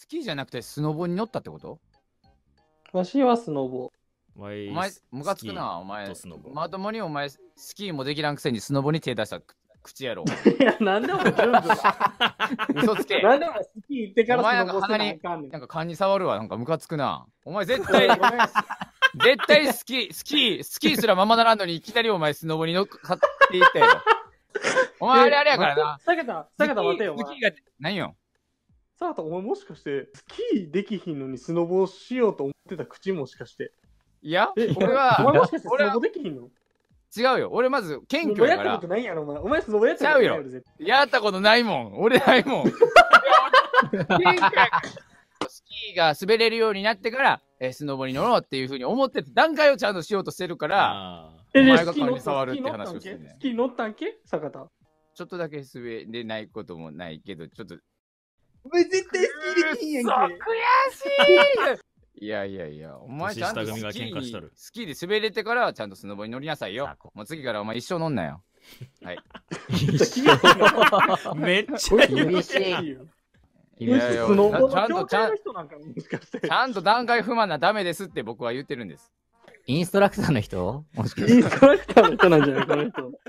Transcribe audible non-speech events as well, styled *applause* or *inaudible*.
スキーじゃなくてスノボに乗ったってことわしはスノボ。お前、ムカつくな、お前。スノボまともにお前、スキーもできらんくせにスノボに手出した口やろ。いや、なんでも準 *laughs* 嘘つけ。なんでもスキー行ってからスノボせなんかんねん。なんか勘に触るわ、なんかムカつくな。お前絶対、絶対スキー、スキー、スキーすらままならんのに、いきなりお前スノボに乗っかっていったよ。お前あれあれやからな。下げた、下げた待てよ。スキーが、何よ。さあお前もしかして、スキーできひんのにスノボしようと思ってた口もしかして。いや、俺は、お前もしかしてスノボできひんの違うよ。俺まず謙虚やから。やったことないやろ、お前。お前スノボやったことないよ。やったことないもん。俺ないもん。スキーが滑れるようになってから、えー、スノボに乗ろうっていうふうに思って段階をちゃんとしようとしてるから、お前が顔に触るって話をしてる、ね。スキー乗ったんけ坂田。ちょっとだけ滑れないこともないけど、ちょっとお前絶対好きできんやんけ。悔しいいやいやいや、お前ちゃんとスキースキーで滑れてからちゃんとスノボに乗りなさいよ。もう次からお前一生乗んなよ。はい。*laughs* めっちゃ厳しい。いちゃんとちゃんちゃんと段階不満なダメですって僕は言ってるんです。インストラクターの人もしかしインストラクターの人なんじゃないこの人。